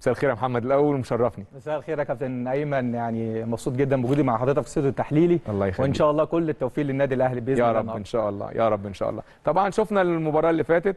مساء الخير يا محمد الاول ومشرفني مساء الخير يا كابتن ايمن يعني مبسوط جدا بوجودي مع حضرتك في الاستوديو التحليلي الله يخليك وان شاء الله كل التوفيق للنادي الاهلي باذن الله يا رب ان شاء الله يا رب ان شاء الله طبعا شفنا المباراه اللي فاتت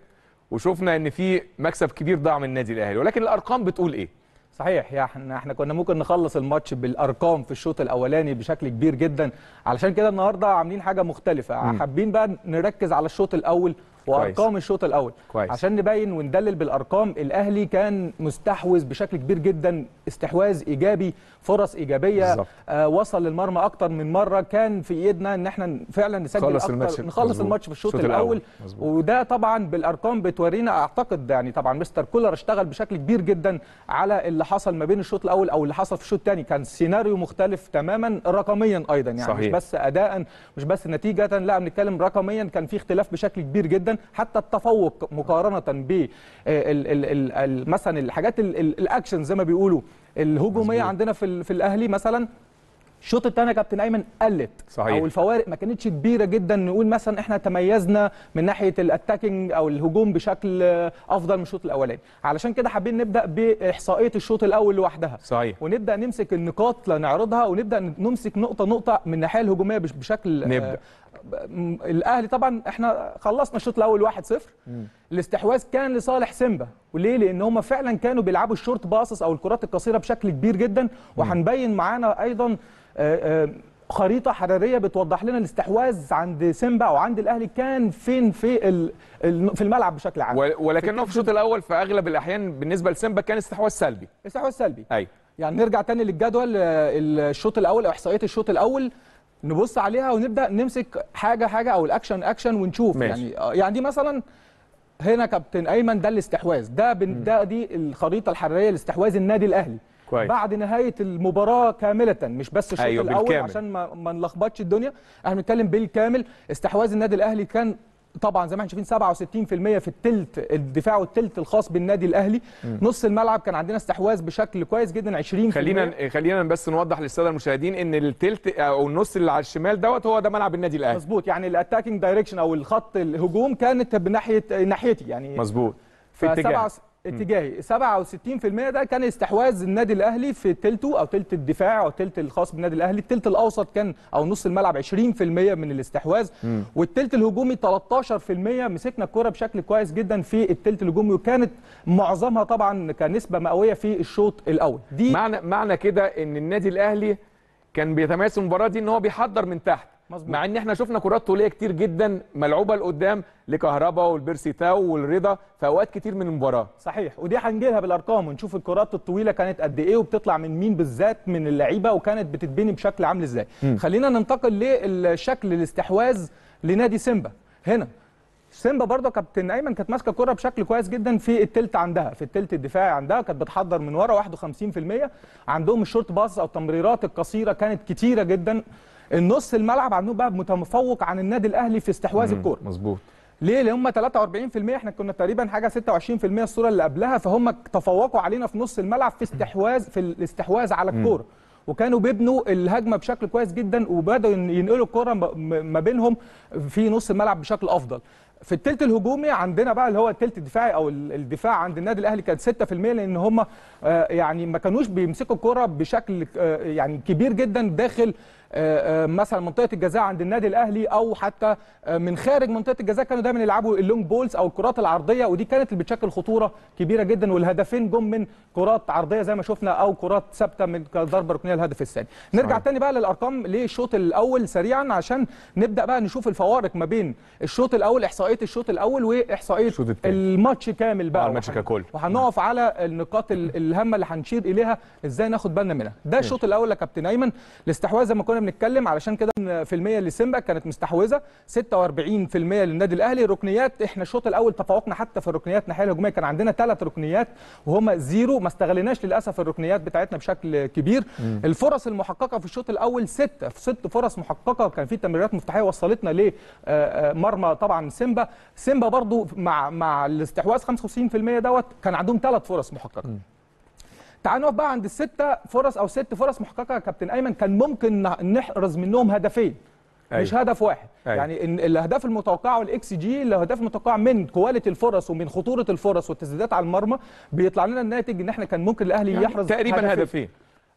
وشفنا ان في مكسب كبير ضاع من النادي الاهلي ولكن الارقام بتقول ايه صحيح يعني احنا احنا كنا ممكن نخلص الماتش بالارقام في الشوط الاولاني بشكل كبير جدا علشان كده النهارده عاملين حاجه مختلفه حابين بقى نركز على الشوط الاول وارقام الشوط الاول كويس. عشان نبين وندلل بالارقام الاهلي كان مستحوذ بشكل كبير جدا استحواذ ايجابي فرص ايجابيه آه وصل للمرمى اكتر من مره كان في ايدنا ان احنا فعلا نسجل أكتر نخلص الماتش في الشوط الاول مزبوط. وده طبعا بالارقام بتورينا اعتقد يعني طبعا مستر كولر اشتغل بشكل كبير جدا على اللي حصل ما بين الشوط الاول او اللي حصل في الشوط الثاني كان سيناريو مختلف تماما رقميا ايضا يعني صحيح. مش بس اداء مش بس نتيجه لا بنتكلم رقميا كان في اختلاف بشكل كبير جدا حتى التفوق مقارنه ب آه، مثلا الحاجات الاكشن زي ما بيقولوا الهجوميه مزبوط. عندنا في في الاهلي مثلا الشوط الثاني يا كابتن ايمن قلت صحيح. او الفوارق ما كانتش كبيره جدا نقول مثلا احنا تميزنا من ناحيه الاتاكينج او الهجوم بشكل افضل من الشوط الاولاني علشان كده حابين نبدا باحصائيه الشوط الاول لوحدها صحيح. ونبدا نمسك النقاط نعرضها ونبدا نمسك نقطه نقطه من الناحيه الهجوميه بشكل آه، نبدأ. الاهلي طبعا احنا خلصنا الشوط الاول 1-0 الاستحواذ كان لصالح سيمبا وليه لان هم فعلا كانوا بيلعبوا الشورت باصص او الكرات القصيره بشكل كبير جدا وهنبين معانا ايضا آه، آه، خريطه حراريه بتوضح لنا الاستحواذ عند سيمبا او عند الاهلي كان فين في في الملعب بشكل عام ولكنه في الشوط الاول في اغلب الاحيان بالنسبه لسيمبا كان استحواذ سلبي استحواذ سلبي ايوه يعني نرجع تاني للجدول آه، الشوط الاول او احصائيه الشوط الاول نبص عليها ونبدا نمسك حاجه حاجه او الاكشن اكشن ونشوف ماشي. يعني آه، يعني دي مثلا هنا كابتن ايمن ده الاستحواذ ده بن... ده دي الخريطه الحراريه لاستحواذ النادي الاهلي كويس. بعد نهايه المباراه كامله مش بس الشوط أيوة الاول بالكامل. عشان ما, ما نلخبطش الدنيا احنا بنتكلم بالكامل استحواذ النادي الاهلي كان طبعا زي ما احنا شايفين 67% في الثلث الدفاع والثلث الخاص بالنادي الاهلي م. نص الملعب كان عندنا استحواذ بشكل كويس جدا 20 خلينا خلينا بس نوضح للساده المشاهدين ان الثلث او النص اللي على الشمال دوت هو ده ملعب النادي الاهلي مظبوط يعني الاتاكينج دايركشن او الخط الهجوم كانت بناحيه ناحيتي يعني مظبوط في اتجاه اتجاهي 67% ده كان استحواذ النادي الاهلي في تلته او تلت الدفاع او تلت الخاص بالنادي الاهلي التلت الاوسط كان او نص الملعب 20% من الاستحواذ والتلت الهجومي 13% مسكنا الكره بشكل كويس جدا في التلت الهجومي وكانت معظمها طبعا كنسبه مئويه في الشوط الاول دي معنى معنى كده ان النادي الاهلي كان بيتميز في المباراه دي ان هو بيحضر من تحت مظبوط. مع ان احنا شفنا كرات طوليه كتير جدا ملعوبه لقدام لكهربا والبيرسي تاو والرضا في اوقات كتير من المباراه صحيح ودي هنجي لها بالارقام ونشوف الكرات الطويله كانت قد ايه وبتطلع من مين بالذات من اللعيبه وكانت بتتبني بشكل عامل ازاي خلينا ننتقل للشكل الاستحواذ لنادي سيمبا هنا سيمبا برضه كابتن ايمن كانت ماسكه كرة بشكل كويس جدا في التلت عندها في التلت الدفاعي عندها كانت بتحضر من ورا 51% عندهم الشورت باص او التمريرات القصيره كانت كتيره جدا النص الملعب عندهم بقى متفوق عن النادي الاهلي في استحواذ الكوره مظبوط ليه؟ لان هم 43% احنا كنا تقريبا حاجه 26% الصوره اللي قبلها فهم تفوقوا علينا في نص الملعب في استحواذ في الاستحواذ على الكوره وكانوا بيبنوا الهجمه بشكل كويس جدا وبداوا ينقلوا الكره ما بينهم في نص الملعب بشكل افضل. في الثلث الهجومي عندنا بقى اللي هو الثلث الدفاعي او الدفاع عند النادي الاهلي كان 6% لان هم آه، يعني ما كانوش بيمسكوا الكره بشكل آه، يعني كبير جدا داخل آه، آه، مثلا منطقه الجزاء عند النادي الاهلي او حتى آه، من خارج منطقه الجزاء كانوا دايما يلعبوا اللونج بولز او الكرات العرضيه ودي كانت اللي بتشكل خطوره كبيره جدا والهدفين جم من كرات عرضيه زي ما شفنا او كرات ثابته من ضربه ركنيه الهدف الثاني نرجع تاني بقى للارقام للشوط الاول سريعا عشان نبدا بقى نشوف الفوارق ما بين الشوط الاول احصائيه الشوط الاول واحصائيه الماتش كامل بقى الماتش ككل وهنقف على النقاط الهامه اللي هنشير اليها ازاي ناخد بالنا منها ده الشوط الاول يا كابتن ايمن الاستحواذ زي ما كنا بنتكلم علشان كده في المية لسيمبا كانت مستحوذه 46% للنادي الاهلي ركنيات احنا الشوط الاول تفوقنا حتى في الركنيات الناحيه الهجوميه كان عندنا ثلاث ركنيات وهما زيرو ما استغلناش للاسف الركنيات بتاعتنا بشكل كبير مم. الفرص المحققه في الشوط الاول سته في ست فرص محققه كان في تمريرات مفتاحيه وصلتنا لمرمى آه، آه، طبعا سيمبا سيمبا برضو مع مع الاستحواذ 55% دوت كان عندهم ثلاث فرص محققه مم. تعال نقف بقى عند الستة فرص أو ست فرص محققة يا كابتن أيمن كان ممكن نحرز منهم هدفين أيوة. مش هدف واحد أيوة. يعني الاهداف المتوقعه والاكس جي الاهداف المتوقعه من كواليتي الفرص ومن خطوره الفرص والتسديدات على المرمى بيطلع لنا الناتج ان احنا كان ممكن الاهلي يعني يحرز تقريبا هدفين, هدفين.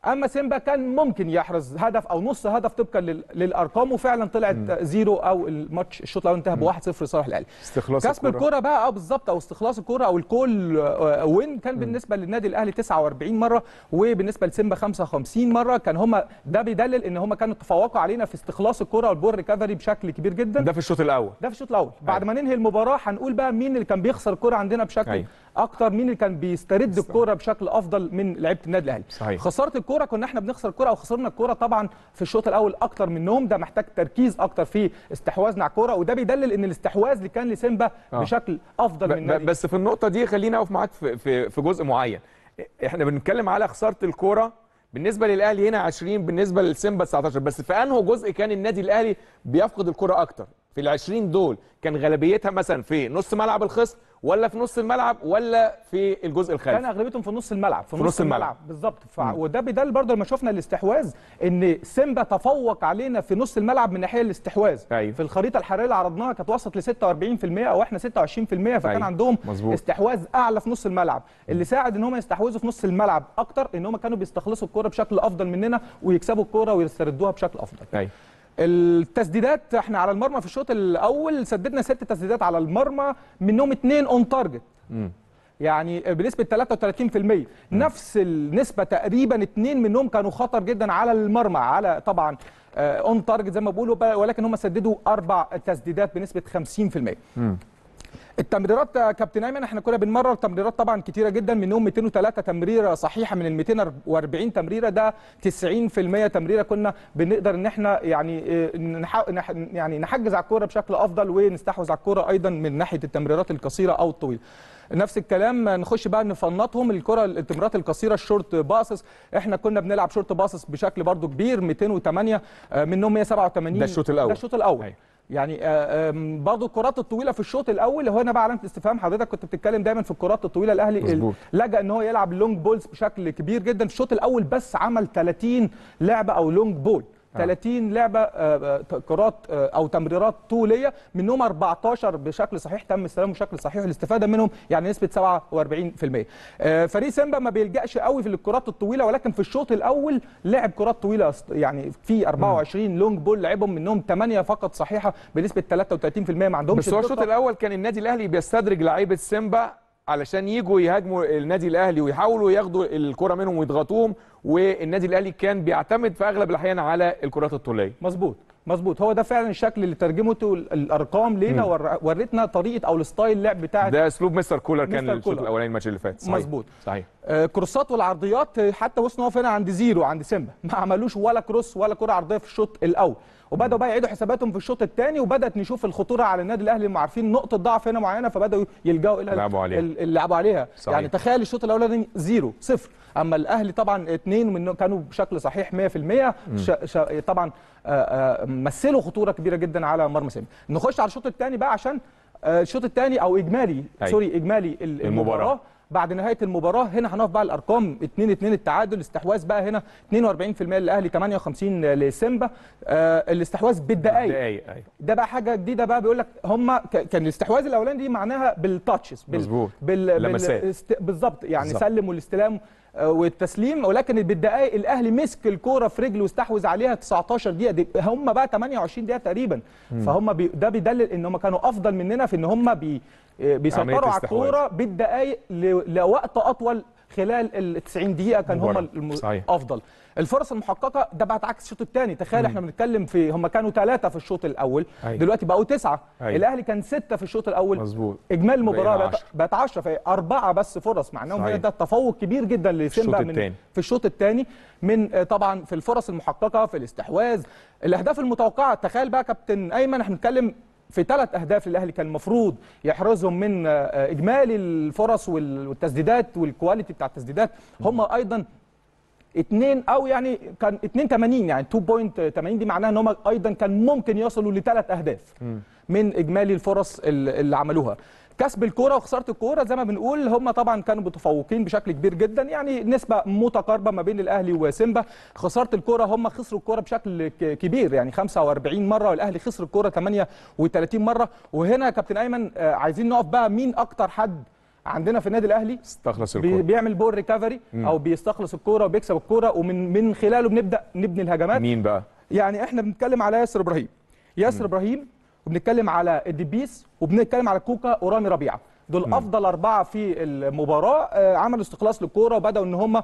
اما سيمبا كان ممكن يحرز هدف او نص هدف طبقا للارقام وفعلا طلعت مم. زيرو او الماتش الشوط الاول انتهى ب 1-0 لصالح الاهلي استخلاص كسب الكوره بقى اه بالظبط او استخلاص الكوره او الكول آه، وين كان بالنسبه للنادي الاهلي 49 مره وبالنسبه لسيمبا 55 مره كان هما ده بيدلل ان هما كانوا تفوقوا علينا في استخلاص الكوره والبور ريكفري بشكل كبير جدا ده في الشوط الاول ده في الشوط الاول بعد أيوة. ما ننهي المباراه هنقول بقى مين اللي كان بيخسر الكوره عندنا بشكل أي. أيوة. اكتر مين اللي كان بيسترد الكوره بشكل افضل من لعيبه النادي الاهلي صحيح. خساره الكوره كنا احنا بنخسر الكوره او خسرنا الكوره طبعا في الشوط الاول اكتر منهم ده محتاج تركيز اكتر في استحواذنا على الكوره وده بيدلل ان الاستحواذ اللي كان لسيمبا آه. بشكل افضل من النادي بس في النقطه دي خليني اقف معاك في, في في جزء معين احنا بنتكلم على خساره الكوره بالنسبه للاهلي هنا 20 بالنسبه لسيمبا 19 بس في انه جزء كان النادي الاهلي بيفقد الكره اكتر في ال20 دول كان غالبيتها مثلا في نص ملعب الخصم ولا في نص الملعب ولا في الجزء الخلفي كان اغلبيتهم في نص الملعب في, في نص, نص الملعب, الملعب. بالظبط ف... وده بدل برضه لما شفنا الاستحواذ ان سيمبا تفوق علينا في نص الملعب من ناحيه الاستحواذ أيوه. في الخريطه الحراريه اللي عرضناها كانت وصلت ل 46% او احنا 26% فكان أيوه. عندهم مزبوط. استحواذ اعلى في نص الملعب اللي ساعد ان هم يستحوذوا في نص الملعب اكتر ان هم كانوا بيستخلصوا الكوره بشكل افضل مننا ويكسبوا الكوره ويستردوها بشكل افضل أيوه. التسديدات احنا على المرمى في الشوط الاول سددنا ست تسديدات على المرمى منهم اثنين اون تارجت يعني بنسبه 33% نفس النسبه تقريبا اثنين منهم كانوا خطر جدا على المرمى على طبعا اون آه، تارجت زي ما بيقولوا ولكن هم سددوا اربع تسديدات بنسبه 50% مم. التمريرات آه، كابتن ايمن احنا كنا بنمرر تمريرات طبعا كتيره جدا منهم 203 تمريره صحيحه من ال 240 تمريره ده 90% تمريره كنا بنقدر ان احنا يعني آه، يعني نحجز على الكوره بشكل افضل ونستحوذ على الكوره ايضا من ناحيه التمريرات القصيره او الطويله نفس الكلام نخش بقى نفنطهم الكره التمريرات القصيره الشورت باسس احنا كنا بنلعب شورت باسس بشكل برضو كبير 208 منهم 187 ده الشوط الاول ده الشوط الاول هي. أيوه. يعني آه، برضو الكرات الطويله في الشوط الاول هو هنا بقى علامه استفهام حضرتك كنت بتتكلم دايما في الكرات الطويله الاهلي لجا ان هو يلعب لونج بولز بشكل كبير جدا في الشوط الاول بس عمل 30 لعبه او لونج بول 30 آه. لعبه آه، آه، كرات او تمريرات طوليه منهم 14 بشكل صحيح تم استلامه بشكل صحيح الاستفاده منهم يعني نسبه 47% فريق سيمبا ما بيلجاش قوي في الكرات الطويله ولكن في الشوط الاول لعب كرات طويله يعني في 24 لونج بول لعبهم منهم 8 فقط صحيحه بنسبه 33% ما عندهمش بس هو الشوط الاول كان النادي الاهلي بيستدرج لعيبه سيمبا علشان يجوا يهاجموا النادي الاهلي ويحاولوا ياخدوا الكره منهم ويضغطوهم والنادي الاهلي كان بيعتمد في اغلب الاحيان على الكرات الطوليه مظبوط مظبوط هو ده فعلا الشكل اللي ترجمته الارقام لينا ورتنا طريقه او الستايل اللعب بتاع ده اسلوب مستر كولر كان الشوط الاولاني الماتش اللي فات صحيح مظبوط صحيح آه كروسات والعرضيات حتى وصلنا هو هنا عند زيرو عند سيمبا ما عملوش ولا كروس ولا كره عرضيه في الشوط الاول وبداوا بقى يعيدوا حساباتهم في الشوط الثاني وبدات نشوف الخطوره على النادي الاهلي هم عارفين نقطه ضعف هنا معينه فبداوا يلجاوا الى لعبوا عليها لعبوا عليها صحيح. يعني تخيل الشوط الاولاني زيرو صفر اما الاهلي طبعا اثنين من كانوا بشكل صحيح 100% شا شا طبعا آآ آه، آآ آه، مثلوا خطوره كبيره جدا على مرمى سامي نخش على الشوط الثاني بقى عشان آه، الشوط الثاني او اجمالي أي. سوري اجمالي المباراه, المباراة. بعد نهايه المباراه هنا هنقف بقى الارقام 2 2 التعادل استحواذ بقى هنا 42% للاهلي 58 لسيمبا آه الاستحواذ بالدقائق آه، أيوة. ده بقى حاجه جديده بقى بيقول لك هم كان الاستحواذ الاولاني دي معناها بالتاتشز بال... بال... بالظبط يعني سلم والاستلام آه، والتسليم ولكن بالدقائق الاهلي مسك الكوره في رجله واستحوذ عليها 19 دقيقه هم بقى 28 دقيقه تقريبا فهم بي ده بيدلل ان هم كانوا افضل مننا في ان هم بي آه، بيسيطروا على الكوره بالدقائق لوقت اطول خلال ال 90 دقيقه كان هم الافضل الفرص المحققه ده بعد عكس الشوط الثاني تخيل احنا بنتكلم في هم كانوا ثلاثه في الشوط الاول أي. دلوقتي بقوا تسعه أي. الاهلي كان سته في الشوط الاول مظبوط اجمالي المباراه بقت 10 فاربعه بس فرص مع انهم هي ده تفوق كبير جدا لسيمبا من التاني. في الشوط الثاني من آه، طبعا في الفرص المحققه في الاستحواذ الاهداف المتوقعه تخيل بقى كابتن ايمن احنا بنتكلم في ثلاث اهداف للاهلي كان المفروض يحرزهم من آه، آه، اجمالي الفرص والتسديدات والكواليتي بتاع التسديدات هم ايضا اثنين او يعني كان تمانين يعني 2.80 دي معناها ان هم ايضا كان ممكن يصلوا لثلاث اهداف من اجمالي الفرص اللي عملوها كسب الكوره وخساره الكوره زي ما بنقول هم طبعا كانوا متفوقين بشكل كبير جدا يعني نسبه متقاربه ما بين الاهلي وسيمبا خساره الكوره هم خسروا الكوره بشكل كبير يعني 45 مره والاهلي خسر الكوره 38 مره وهنا يا كابتن ايمن آه، عايزين نقف بقى مين اكتر حد عندنا في النادي الاهلي استخلص الكوره بيعمل بول ريكفري او بيستخلص الكوره وبيكسب الكوره ومن من خلاله بنبدا نبني الهجمات مين بقى يعني احنا بنتكلم على ياسر ابراهيم ياسر ابراهيم وبنتكلم على الدبيس وبنتكلم على كوكا ورامي ربيعه دول مم. افضل اربعه في المباراه آه، عملوا استخلاص للكوره وبداوا ان هم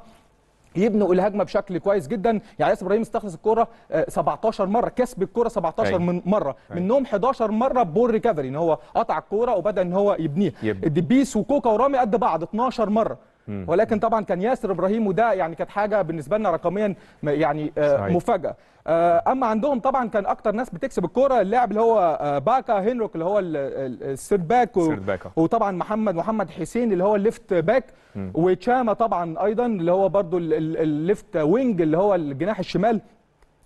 يبنوا الهجمه بشكل كويس جدا يعني ياسر ابراهيم استخلص الكوره 17 آه، مره كسب الكوره 17 أي. أيوه. من مره أي. أيوه. منهم 11 مره بول ريكفري ان هو قطع الكوره وبدا ان هو يبنيها الدبيس وكوكا ورامي قد بعض 12 مره ولكن طبعا كان ياسر ابراهيم وده يعني كانت حاجه بالنسبه لنا رقميا يعني آه، مفاجاه آه، اما عندهم طبعا كان اكتر ناس بتكسب الكوره اللاعب اللي هو آه، باكا هنروك اللي هو السيرد باك وطبعا محمد محمد حسين اللي هو الليفت باك وتشاما طبعا ايضا اللي هو برده الليفت وينج اللي هو الجناح الشمال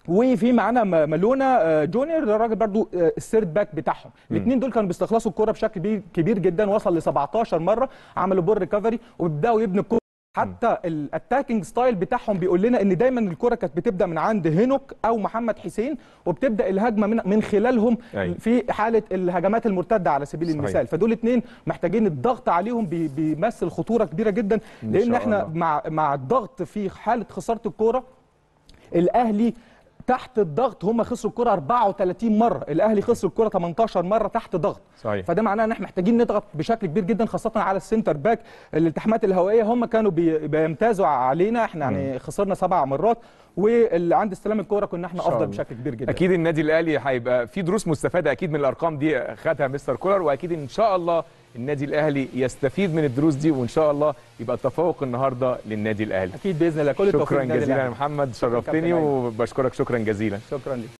وفي معانا مالونا آه، جونيور ده الراجل برضه آه، السيرد باك بتاعهم الاثنين دول كانوا بيستخلصوا الكوره بشكل كبير جدا وصل ل 17 مره عملوا بور ريكفري وبيبداوا يبنوا الكوره حتى الاتاكينج ستايل بتاعهم بيقول لنا ان دايما الكره كانت بتبدا من عند هينوك او محمد حسين وبتبدا الهجمه من, خلالهم أي. في حاله الهجمات المرتده على سبيل صحيح. المثال فدول الاثنين محتاجين الضغط عليهم بيمثل خطوره كبيره جدا لان احنا مع مع الضغط في حاله خساره الكوره الاهلي تحت الضغط هم خسروا الكره 34 مره الاهلي خسر الكره 18 مره تحت ضغط صحيح. فده معناه ان احنا محتاجين نضغط بشكل كبير جدا خاصه على السنتر باك الالتحامات الهوائيه هم كانوا بيمتازوا علينا احنا يعني خسرنا سبع مرات واللي عند استلام الكوره كنا احنا افضل بشكل كبير جدا اكيد النادي الاهلي هيبقى في دروس مستفاده اكيد من الارقام دي خدها مستر كولر واكيد ان شاء الله النادي الاهلي يستفيد من الدروس دي وان شاء الله يبقى التفوق النهارده للنادي الاهلي اكيد باذن الله كل التوفيق شكرا جزيلا يا محمد شرفتني وبشكرك شكرا جزيلا شكرا لك